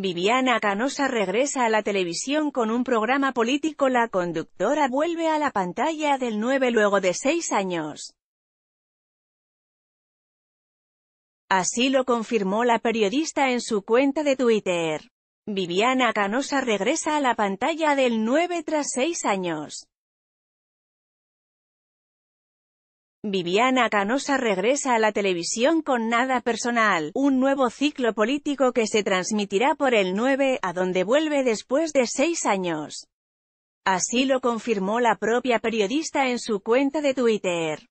Viviana Canosa regresa a la televisión con un programa político La conductora vuelve a la pantalla del 9 luego de seis años. Así lo confirmó la periodista en su cuenta de Twitter. Viviana Canosa regresa a la pantalla del 9 tras seis años. Viviana Canosa regresa a la televisión con Nada Personal, un nuevo ciclo político que se transmitirá por el 9, a donde vuelve después de seis años. Así lo confirmó la propia periodista en su cuenta de Twitter.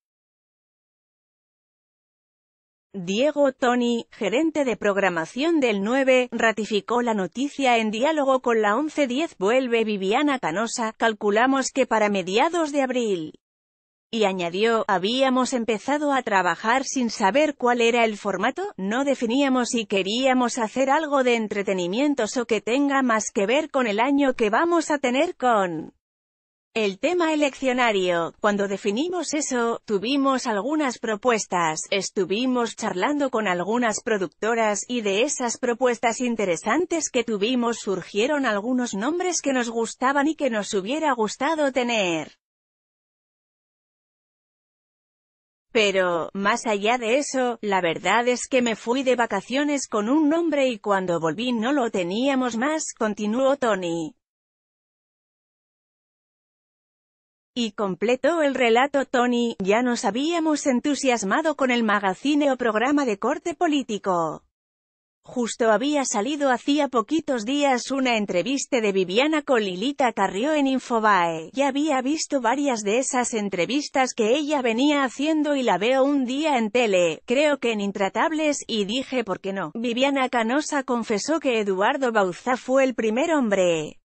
Diego Tony, gerente de programación del 9, ratificó la noticia en diálogo con la 1110 vuelve Viviana Canosa, calculamos que para mediados de abril. Y añadió, habíamos empezado a trabajar sin saber cuál era el formato, no definíamos si queríamos hacer algo de entretenimiento o que tenga más que ver con el año que vamos a tener con el tema eleccionario. Cuando definimos eso, tuvimos algunas propuestas, estuvimos charlando con algunas productoras y de esas propuestas interesantes que tuvimos surgieron algunos nombres que nos gustaban y que nos hubiera gustado tener. Pero, más allá de eso, la verdad es que me fui de vacaciones con un nombre y cuando volví no lo teníamos más, continuó Tony. Y completó el relato Tony, ya nos habíamos entusiasmado con el magazine o programa de corte político. Justo había salido hacía poquitos días una entrevista de Viviana con Lilita Carrió en Infobae. Ya había visto varias de esas entrevistas que ella venía haciendo y la veo un día en tele, creo que en Intratables, y dije por qué no. Viviana Canosa confesó que Eduardo Bauza fue el primer hombre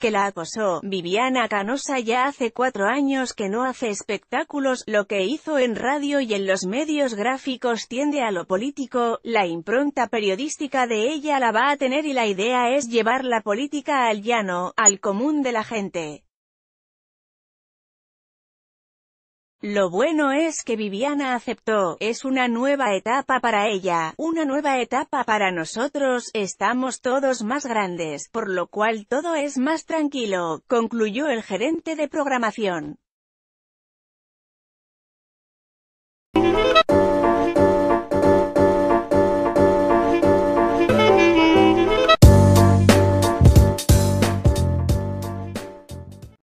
que la acosó. Viviana Canosa ya hace cuatro años que no hace espectáculos, lo que hizo en radio y en los medios gráficos tiende a lo político, la impronta periodística de ella la va a tener y la idea es llevar la política al llano, al común de la gente. Lo bueno es que Viviana aceptó, es una nueva etapa para ella, una nueva etapa para nosotros, estamos todos más grandes, por lo cual todo es más tranquilo, concluyó el gerente de programación.